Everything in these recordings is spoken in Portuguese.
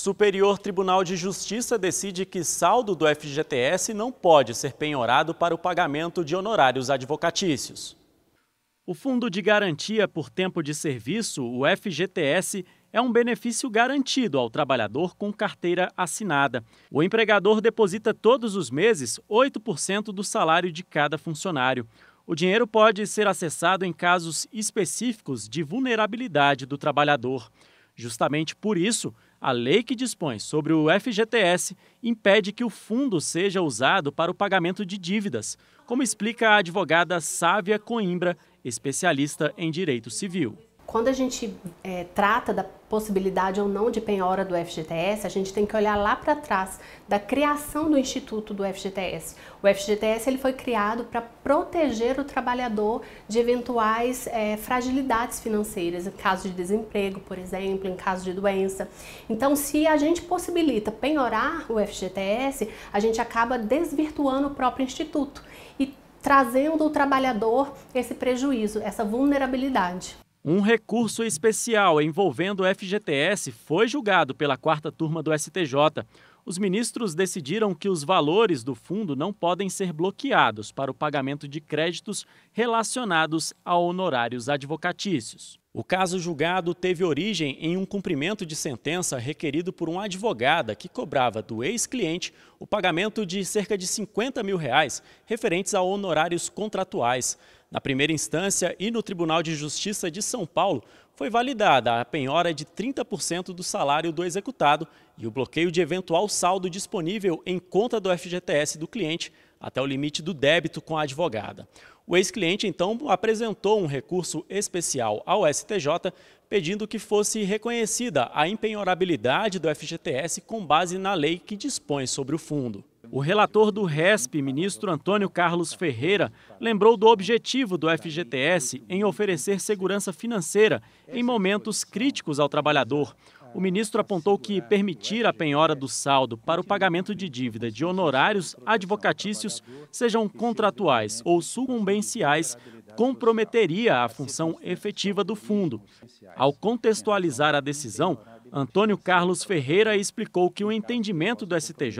Superior Tribunal de Justiça decide que saldo do FGTS não pode ser penhorado para o pagamento de honorários advocatícios. O Fundo de Garantia por Tempo de Serviço, o FGTS, é um benefício garantido ao trabalhador com carteira assinada. O empregador deposita todos os meses 8% do salário de cada funcionário. O dinheiro pode ser acessado em casos específicos de vulnerabilidade do trabalhador. Justamente por isso, a lei que dispõe sobre o FGTS impede que o fundo seja usado para o pagamento de dívidas, como explica a advogada Sávia Coimbra, especialista em direito civil. Quando a gente é, trata da possibilidade ou não de penhora do FGTS, a gente tem que olhar lá para trás da criação do instituto do FGTS. O FGTS ele foi criado para proteger o trabalhador de eventuais é, fragilidades financeiras, em caso de desemprego, por exemplo, em caso de doença. Então, se a gente possibilita penhorar o FGTS, a gente acaba desvirtuando o próprio instituto e trazendo o trabalhador esse prejuízo, essa vulnerabilidade. Um recurso especial envolvendo o FGTS foi julgado pela quarta turma do STJ os ministros decidiram que os valores do fundo não podem ser bloqueados para o pagamento de créditos relacionados a honorários advocatícios. O caso julgado teve origem em um cumprimento de sentença requerido por uma advogada que cobrava do ex-cliente o pagamento de cerca de 50 mil reais referentes a honorários contratuais. Na primeira instância e no Tribunal de Justiça de São Paulo, foi validada a penhora de 30% do salário do executado e o bloqueio de eventual saldo disponível em conta do FGTS do cliente até o limite do débito com a advogada. O ex-cliente, então, apresentou um recurso especial ao STJ pedindo que fosse reconhecida a empenhorabilidade do FGTS com base na lei que dispõe sobre o fundo. O relator do RESP, ministro Antônio Carlos Ferreira, lembrou do objetivo do FGTS em oferecer segurança financeira em momentos críticos ao trabalhador. O ministro apontou que permitir a penhora do saldo para o pagamento de dívida de honorários advocatícios, sejam contratuais ou sucumbenciais, comprometeria a função efetiva do fundo. Ao contextualizar a decisão, Antônio Carlos Ferreira explicou que o entendimento do STJ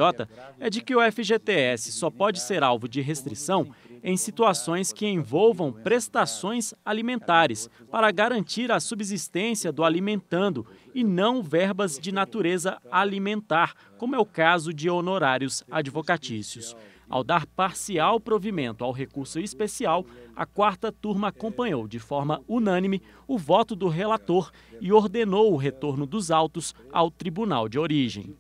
é de que o FGTS só pode ser alvo de restrição em situações que envolvam prestações alimentares para garantir a subsistência do alimentando e não verbas de natureza alimentar, como é o caso de honorários advocatícios. Ao dar parcial provimento ao recurso especial, a quarta turma acompanhou de forma unânime o voto do relator e ordenou o retorno dos autos ao tribunal de origem.